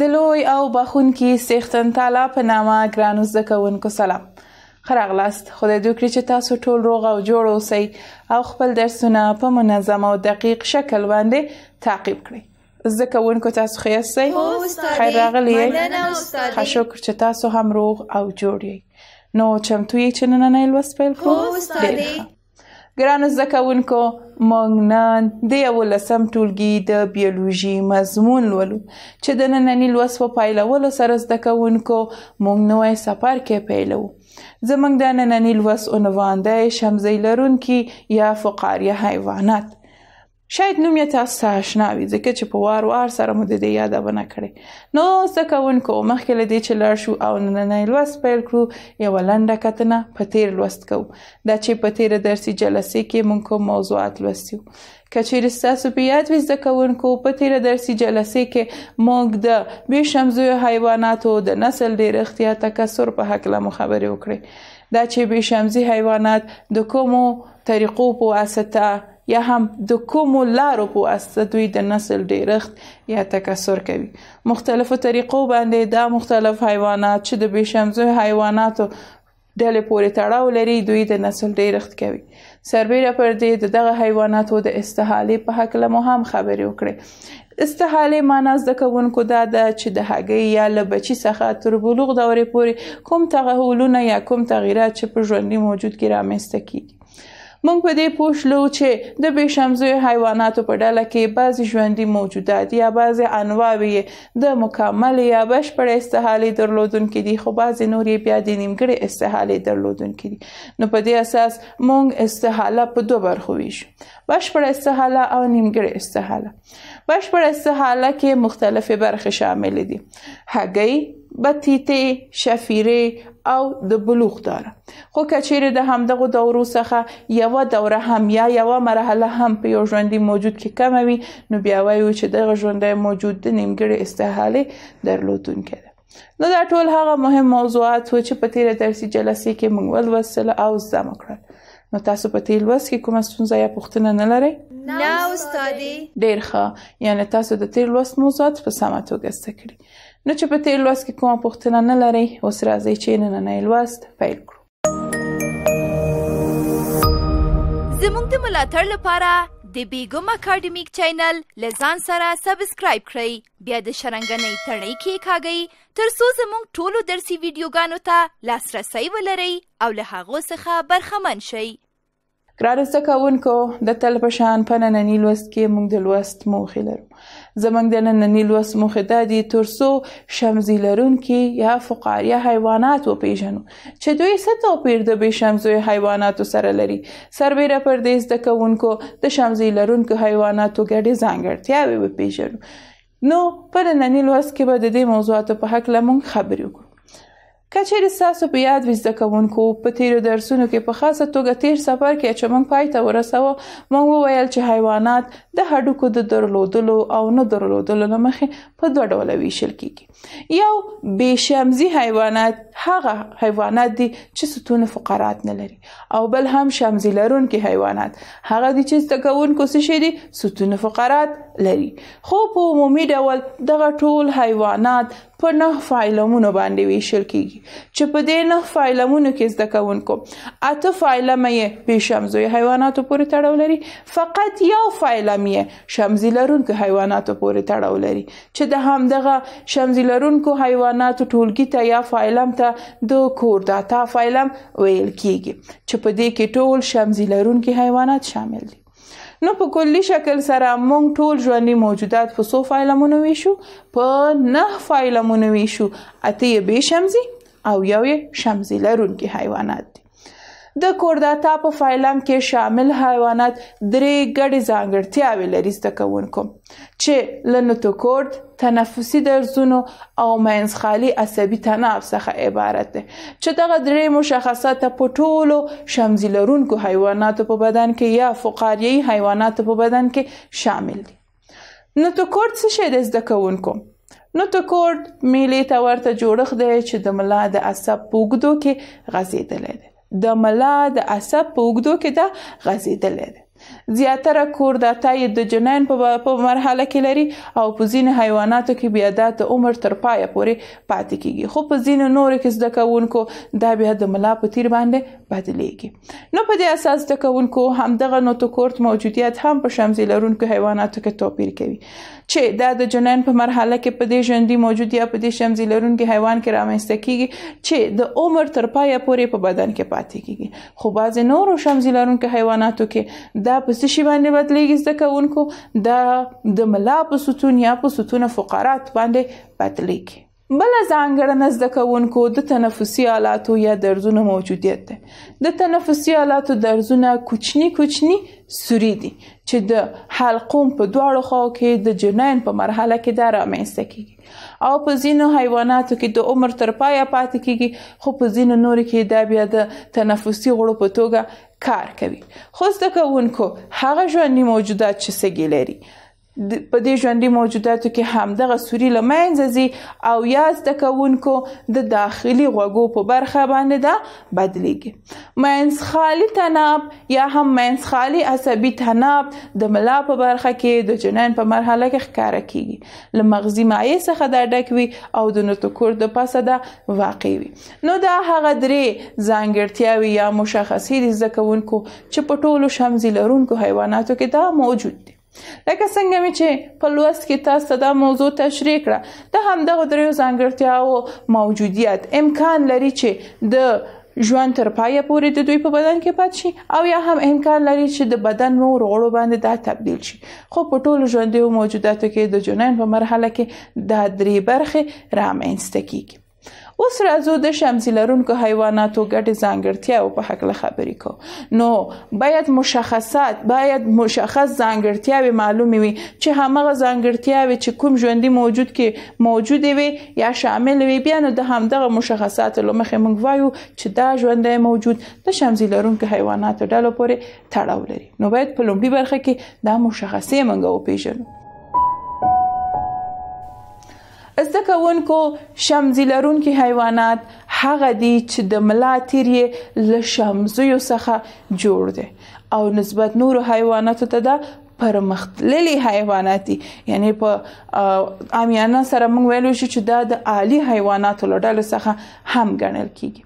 د لوی او بخونکي سیختن تعالی په نامه ګرانو زکونکو سلام خراغلاست خدای دې وکړي چې تاسو ټول روغ او جوړ اوسئ او خپل درسونه په منظم او دقیق شکل باندې تعقیب کړئ زکونکو تاسو ښه یاستئ خیر راغلی ښه شکر چې تاسو هم روغ او جوړ یئ نو چمتو یې چې نن نه لوست پیل کړو ډېر ښه ګرانو زده کوونکو موږ نن د یولسم ټولګي د بیولوژي مضمون لولو چې د ننني لوست په پیلولو سره زده کوونکو موږ نوې سفر کې پیلو زموږ د ننني لوست عنوان دی شمزې لرونکي یا فقاریه حیوانات شاید نوم یې تاسو ته آشنا وي ځکه چې په وار وار سره مو د دې یادونه کړې نو زده کوونکو مخکې له دې چې لاړ شو او نننی لوست پیل کړو یوه لنډه کتنه په تیر لوست کوو دا چې په تیره درسي جلسې کې موږ کوم موضوعات لوستي که چیرې ستاسو په یاد وي زده کوونکو په تیره درسي جلسې کې موږ د بې شمزیو حیواناتو د نسل ډېرښت یا تکثر په هکله مو خبرې وکړې دا چې بې شمزي حیوانات د کومو طریقو په واسطه یا هم د کومو لارو په واسطه دوی د نسل ډیرښت یا تکثر کوي مختلفو طریقو باندې دا مختلف حیوانات چې د بشمزو حیواناتو ډلې پورې تړاو لري دوی د نسل ډیرښت کوي سربیره پر دې د دغه حیواناتو د استحالې په هکله مو هم خبرې وکړې استحالې معنا زده کوونکو دا ده چې د هګۍ یا له بچي څخه تر بلوغ دورې پورې کوم تغهلونه یا کوم تغیرات چې په ژوندي موجود کې رامنځته کیږي موږ په دې پوه شلو چې د بشمزوي حیواناتو په ډله کې بعضي ژوندي موجودات یا بعضي انواوې د مکمل یا بشپړ استحالې درلودونکي دي خو بعضي نور یې بیا د نیمګړې استحالې درلودونکي دي نو په دې اساس موږ استحاله په دوه برخو ویشو بشپړ استحاله او نیمګړې استحاله بشپړ استحاله کې مختلفې برخې شامل دي هګۍ بطیطه شفیره او د بلوغ داره خو کچیر د همدغه دورو څخه یو دوره هم یا یو مرحله هم په یو ژوندۍ موجود کې کم وي نو بیا وایو چې دغه ژوندۍ موجود د نیمګړې استحاله درلودونکی ده نو دا ټول هغه مهم موضوعات و چې په تیره درسي جلسې کې موږ ولوسل او زده کړل نو تاسو په تیل وس کې کومه ستونزه یا پوښتنه نه لرئ نه استادي ډیر ښه یعنی تاسو د تیل وس موضوعات په سمه توګه زده کړئ نو چې په تیل وس کې کومه پوښتنه نه لرئ اوس راځئ چې نننۍ لوست پیل کړو زموږ د ملاتړ لپاره د بیګم اکیډمیک چینل لزان سره سبسکرایب کړئ بیا د شرنګنۍ تړۍ کې کاږئ تر څو زموږ ټولو درسي ویډیوګانو ته لاسرسی ولرئ او له هغو څخه برخمن شئ ګرانو زده کوونکو د تل په شان په ننني لوست کې موږ د لوست موخې لرو زموږ د ننني لوست موخې دا دي تر څو شمزي لرونکي یا فقاریه حیوانات وپیژنو چې دوی څه توپیر د بې شمزوي حیواناتو سره لري سربیره پر دې زده کوونکو د شمزي لرونکو حیواناتو ګډې ځانګړتیاوې وپیژنو نو په ننني لوست کې به د دې موضوعاتو په هکله موږ خبرې وکړو که چیرې تاسو په یاد وي زده کوونکو په تیرو درسونو کې په خاصه توګه تیر سفر کې چې موږ پای ته ورسوو موږ وویل چې حیوانات د هډوکو د درلودلو او نه درلودلو لمخې په دوه ډول ویشل کیږي یو بشمزي حیوانات هغه حیوانات دي چې ستون فقرات نه لري او بل هم شمزي لرونکي حیوانات هغه دي چې تکونکو څه شي دي ستون فقرات لري خو په عمومي ډول دغه ټول حیوانات په نه فایلمونو باندې ویشل کیږي چې په دې نه فایلمونو کې زده کوونکو اته فایلم یې په شمزوي حیواناتو پورې تړاو لري فقط یو فایلم یې شمزي لرونکو حیواناتو پورې تړاو لري چې چې د همدغه شمزي لرونکو حیواناتو ټولګي ته یا فایلم ته د کورداتا فایلم ویل کیږي چې په دې کې ټول شمزي لرونکي حیوانات شامل دي نو په کلی شکل سره موږ ټول ژوندي موجودات په څو فایلمونو ویشو په نه فایلمونو ویشو اته یې به شمزي او یو یې شمزي لرونکي حیوانات دي د کورداتا په فایلم کې شامل حیوانات درې ګډې ځانګړتیاوې لري زده کوونکو چې له نوتوکورد تنفسي درزونو او مینځخالي عصبي تناب څخه عبارت دی چې دغه درې مشخصات په ټولو شمزي لرونکو حیواناتو په بدن کې یا فقاریي حیواناتو په بدن کې شامل دي نوتوکورد څه شی دی زده کوونکو نوتوکورد میلې ته ورته جوړښت دی چې د ملا د عصب په اوږدو کې غځېدلی دی د ملا د عصب په اوږدو کې ده غځېدلې ده زیاتره کورډاتا یې د جنین په مرحله کې لري او په ځینې حیواناتو کې بیا دا د عمر تر پایه پورې پاتې کیږي خو په ځینې نورو کې زده کوونکو دا بیا د ملا په تیر باندې بدلیږي نو په دې اساس زده کوونکو همدغه نوتوکورت موجودیت هم په شمزي لرونکو حیواناتو کې توپیر کوي چې دا د جنین په مرحله کې په دې ژوندۍ موجودیا په دې شمزي لرونکو حیوان کې رامنځته کیږي چې د عمر تر پایه پورې په پا بدن کې پاتې کیږي خو بعض نورو شمزي لرونکو حیواناتو کې دا دا په څه شی باندې بدلیږي زده کوونکو دا د ملا په ستون یا په ستون فقرات باندې بدلیږي بل ځانګړنه زده کوونکو د تنفسي آلاتو یا درزونو موجودیت ده د تنفسي آلاتو درزونه کوچنی کوچنی سوري دي چې د حلقوم په دواړو خواو کې د جنین په مرحله کې دا رامنځته کیږي او په ځینو حیواناتو کې د عمر تر پایه پاتې کیږي خو په ځینو نورو کې دا بیا د تنفسي غړو په توګه کار کوي خو زده کوونکو هغه ژوندي موجودات چې سږي لري په دې ژوندۍ موجوداتو کې همدغه سوري لمنځ زی او یا زدکونکو د داخلي غوګو په برخه باندې دا بدلیږي مینس خالی تناب یا هم مینس خالی عصبي تناب د ملا په برخه کې د جنین په مرحله کې ښکارا کیږي لمغزي مایع څخه دا ډکوي او د نوتکور د پاسه دا واقع وي نو دا هغه درې ځانګړتیاوي یا مشخصې دي زدکونکو چې په ټولو شمزي لرونکو حیواناتو کې دا موجود دي لکه څنګه مې چې په لوست کې تاسو ته دا موضوع تشریح کړه د همدغه دریو ځانګړتیاو موجودیت امکان لري چې د ژوند تر پایه پورې د دوی په بدن کې پات شي او یا هم امکان لري چې د بدن نور غړو باندې دا تبدیل شي خو په ټولو ژوندیو موجوداتو کې د جنین په مرحله کې دا درې برخې رامنځته کیږي اوس راځو د شمسی لرونکو حیواناتو ګټې ځانګړتیاو په حق له خبرې کو نو باید مشخصات باید مشخص ځانګړتیاوي معلومه وي چې همغه ځانګړتیاوي چې کوم ژوندۍ موجود کې موجود وي یا شامل وي بیا نو د همدغه مشخصات لمخې موږ وایو چې دا ژوندۍ موجود د شمسی لرونکو حیواناتو ډلو پورې تړاو لري نو باید په لومړي برخه کې دا مشخصې موږ وپیژنو زده کوونکو شمزي لرونکي حیوانات هغه دي چې د ملا تیر یې له شمزیو څخه جوړ دي او نسبت نورو حیواناتو ته ده پرمختللي حیواناتي یعنی په عامیانه سره موږ ویلو شو چې دا د عالی حیواناتو له ډلې څخه هم ګڼل کیږي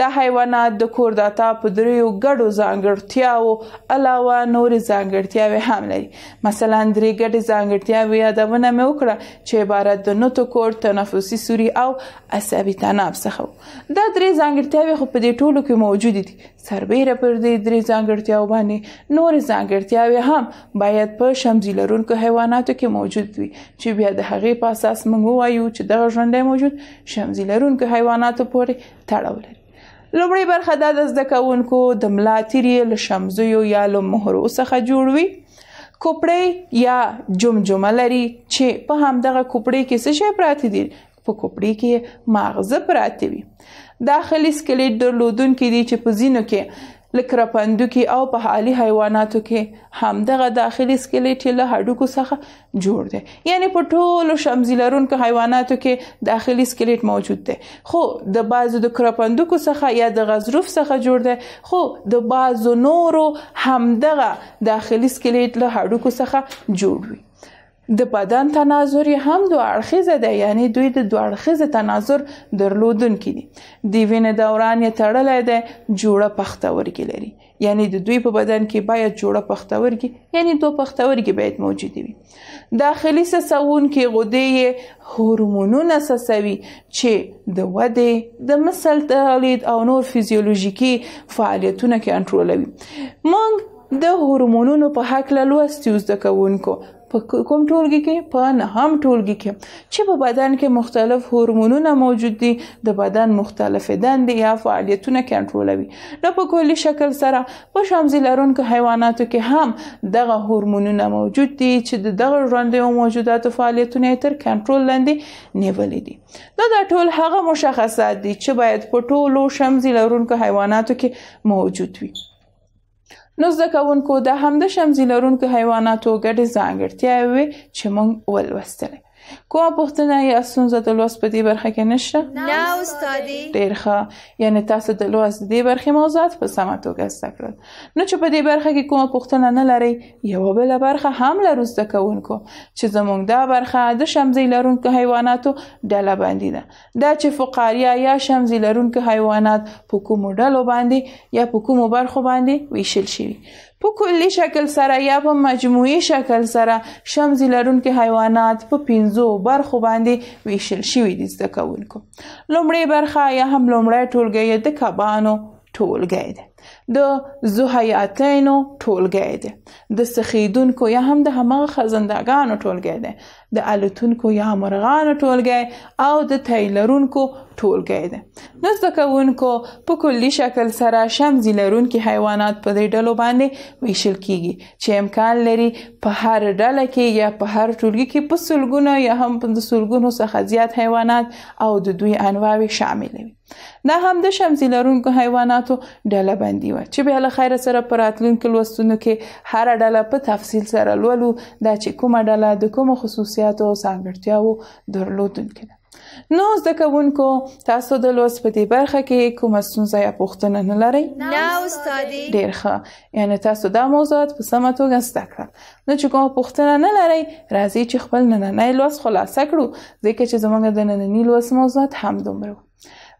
دا حیوانات د کور د عطا په دریو ګډو ځانګړتیاو علاوه نورې ځانګړتیاوې هم لري مثلا درې ګډې ځانګړتیاوې یادونه مې وکړه چې عبارت د نوتو کور تنفسي سوري او عصبي تناب څخه دا درې ځانګړتیاوې خو په دې ټولو کې موجود دي سربیره پر دې درې ځانګړتیاو باندې نورې ځانګړتیاوې هم باید په شمزي لرونکو حیواناتو کې موجود وي چې بیا د هغې په اساس موږ وایو چې دغه ژوندی موجود شمزي لرونکو حیواناتو پورې تړاو لري لومړی برخه دا د زده کوونکو د ملا تیرې له شمزیو یا له مهرو څخه جوړ وي کوپړی یا جمجمه لري چې په همدغه کوپړی کې څه شی پراته دي په کوپړی کې ماغزه پراته وي داخلي سکلیټ درلودونکي دي چې په زینو کې لکه پندوکي او په حالي حیواناتو کې همدغه داخلي سکلیټ له هډوکو څخه جوړ دی یعنی په ټولو شمزیلرونکو حیواناتو کې داخلي سکلیټ موجود دی خو د بعضو د کرپندوکو څخه یا د غزروف څخه جوړ دی خو د بعضو نورو همدغه داخلي سکلیټ له هډوکو څخه جوړ وي د بدن تناظر هم دوه اړخیزه ده یعنی دوی د دوه اړخیزه تناظر درلودونکي دي د وینې دوران یې تړلی دی جوړه پښتورګي لري یعنی د دوی په بدن کې باید جوړه پښتورګي یعنی دوه پښتورګي باید موجود وي داخلي سسون کې غدې هورمونونه سسوي چې د ودې د مسل تولید او نور فزیولوژیکي فعالیتونه کنټرولوي مونږ د هورمونونو په حق له لوستیو زده کوونکو په کوم ټولګي کې په نهم ټولګي کې چې په بدن کې مختلف هورمونونه موجود دي د بدن مختلفې دندې یا فعالیتونه کنټرولوي نو په کلي شکل سره په شمزي لرونکو حیواناتو کې هم دغه هورمونونه موجود دي چې دغه ژوندیو موجوداتو فعالیتونه تر کنټرول لاندې نیولې دي نو دا ټول هغه مشخصات دي چې باید په ټولو شمزي لرونکو حیواناتو کې موجود وي نو زده کوونکو د همده شمزي لرونکو حیواناتو ګډې ځانګړتیاوې چې موږ ولوستلې کومه پوښتنه یا ستونزه د لوست په دې برخه کې نشته نه استادې ډېر ښه یعنی تاسو د لوست دې برخې موضوعات په سمه توګه زده کړل نو چې په دې برخه کې کومه پوښتنه نه لرئ یوه بله برخه هم لرو زده کوونکو چې زموږ دا برخه د شمزۍ لرونکو حیواناتو ډله بندي ده دا چې فقاریا یا شمزۍ لرونکو حیوانات په کومو ډلو باندې یا په کومو برخو باندې ویشل شوي په کلي شکل سره یا په مجموعي شکل سره شمزي لرونکي حیوانات په پنځو برخو باندې ویشل شوي دي زده کوونکو لومړی برخه یا هم لومړی ټولګی د کبانو ټولګی دی د زهیاتینو ټولګی دی د سخیدونکو یا هم د همغه خزندګانو ټولګی دی د الوتونکو یا مرغانو ټولګی او د تیلرونکو ټولګی دی نو زده کوونکو په کلي شکل سره شمزي لرونکي حیوانات په دې ډلو باندې ویشل کیږي چې امکان لري په هر ډله کې یا په هر ټولګي کې په سلګونو یا هم په سلګونو څخه زیات حیوانات او د دوی انواع شامل وي دا هم د شمزي لرونکو حیواناتو ډله باندې ژوندۍ وه چې بیا له خیره سره په راتلونکو لوستونو کې هر ډله په تفصیل سره لولو دا چې کومه ډله د کومو خصوصیاتو او ځانګړتیاوو درلودونکې ده نو زده کوونکو تاسو د لوست په دې برخه کې کومه ستونزه یا پوښتنه نه لرئ نه استاد ډیر ښه یعنی تاسو دا موضوعات په سمه توګه زده کړل نو چې کومه پوښتنه نه لرئ راځي چې خپل نننۍ لوست خلاصه کړو ځکه چې زموږ د نننۍ لوست موضوعات هم دومره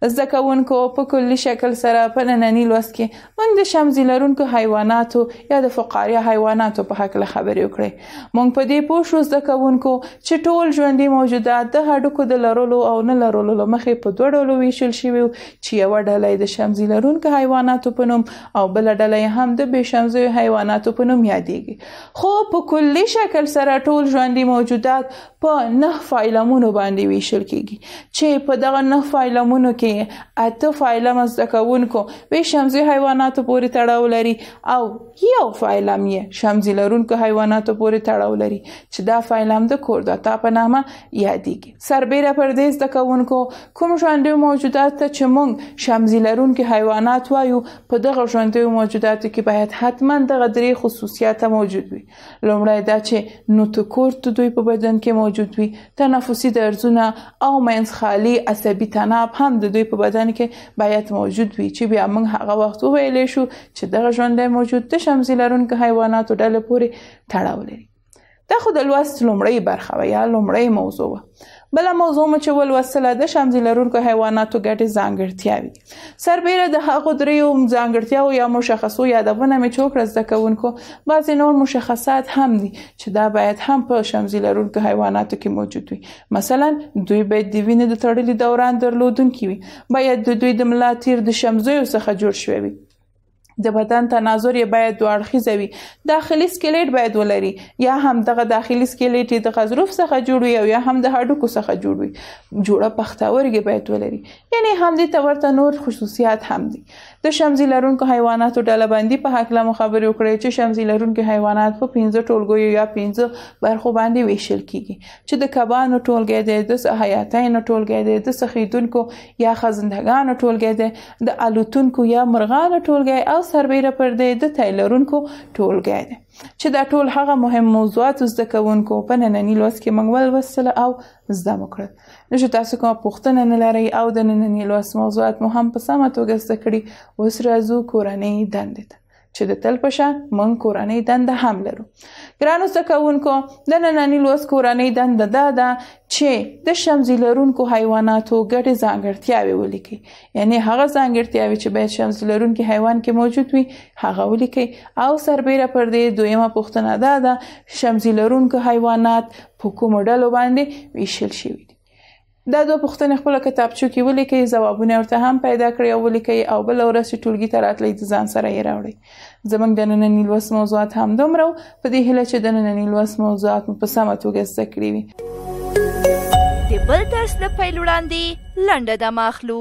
زده کوونکو په کلي شکل سره په نننی لوست کې موږ د شمزي لرونکو حیواناتو یا د فقاریه حیواناتو په حق له خبرې وکړې موږ په دې پوه شو زده کوونکو چې ټول ژوندي موجودات د هډوکو د لرلو او نه لرلو لمخې په دوه ډول ویشل شوي چې یو ډلې د شمزي لرونکو حیواناتو په نوم او بل ډلې هم د بشمزي حیواناتو په نوم یادېږي خو په کلي شکل سره ټول ژوندي موجودات په نه فایلمونو باندې ویشل کیږي چې په دغه نه فایلمونو کې کې اته فایلم زده کوونکو وی شمزي حیواناتو پورې تړاو لري او یو فایلم یې شمزي لرونکو حیواناتو پورې تړاو لري چې دا فایلم د کورداتا په نامه یادېږي سربیره پر دې زده کوونکو کوم ژوندۍ موجودات ته چې موږ شمزي لرونکو حیوانات وایو په دغه ژوندۍ موجوداتو کې باید حتما دغه درې خصوصیات موجود وي لومړی دا چې نوتوکورت دوی په بدن کې موجود وي تنفسي درزونه او منځ خالي عصبي تناب هم د دوی په بدن کې باید موجود وي چې بیا موږ هغه وخت وویلې شو چې دغه ژوندې موجود د شمسي لرونکو حیواناتو ډله پورې تړاو لري دا خو د لوست لومړی برخه و یا لومړی موضوع و بل موضوع مو چې ولوسله د شمزي لرونکو حیواناتو ګټې ځانګړتیاوي سربېره د هغو دریو ځانګړتیاو یا مشخصو یادونه مې چوکړه زده کوونکو بعضې نور مشخصات هم دي چې دا باید هم په شمزي لرونکو حیواناتو کې موجود وي مثلا دوی باید د وینې د تړلې دوران درلودونکي وي باید د دوی د ملا تیر د شمزیو څخه جوړ شوی وي د بدن تناظر یې باید دوه اړخیزه وي داخلي سکلیټ باید ولري یا هم دغه داخلي سکلیټ د غزروف څخه جوړ وي او یا هم د هډوکو څخه جوړ وي جوړه پښتورګي باید ولري یعنی هم دې تورته نور خصوصیات هم دي د شمزي لرونکو حیواناتو ډله بندي په حق له خبرې وکړي چې شمزي لرونکو حیوانات په 15 ټولګو یا 15 برخو باندې ویشل کیږي چې د کبانو ټولګې د حیاتینو ټولګې د سخیدونکو یا خزندګانو ټولګې د الوتونکو یا مرغانو ټولګې او سربیره پر دی د تایلرونکو ټولګی دی چې دا ټول هغه مهم موضوعات زده کوونکو په نننی لوست کې موږ ولوستل او زده مو کړل نو چې تاسو کومه پوښتنه نه لرئ او د نننی لوست موضوعات مو هم په سمه توګه زده کړي اوس راځو کورنۍ دندې ته چې د تل په شان مونږ کورنۍ دنده هم لرو ګرانو زده کوونکو د نننی لوست کورنۍ دنده دا ده چې د شمزي لرونکو حیواناتو ګډې ځانګړتیاوې ولیکي یعنی هغه ځانګړتیاوې چې باید شمزي لرونکي حیوان کې موجود وي هغه ولیکي او سربیره پر دې دویمه پوښتنه ده ده شمزي لرونکو حیوانات په کومو ډلو باندې ویشل شوي دا دوه پوښتنې خپل کتابچو کې ولیکئ ځوابونه ورته هم پیدا کړئ او ولیکئ او بل ورځ چې ټولګي ته راتلئ د ځان سره یې راوړئ زموږ د ننني لوست موضوعات هم دومره په دې هیله چې د ننني لوست موضوعات مو په سمه توګه زده کړی وي د بل درس د پیل وړاندې لنډه د ماخلو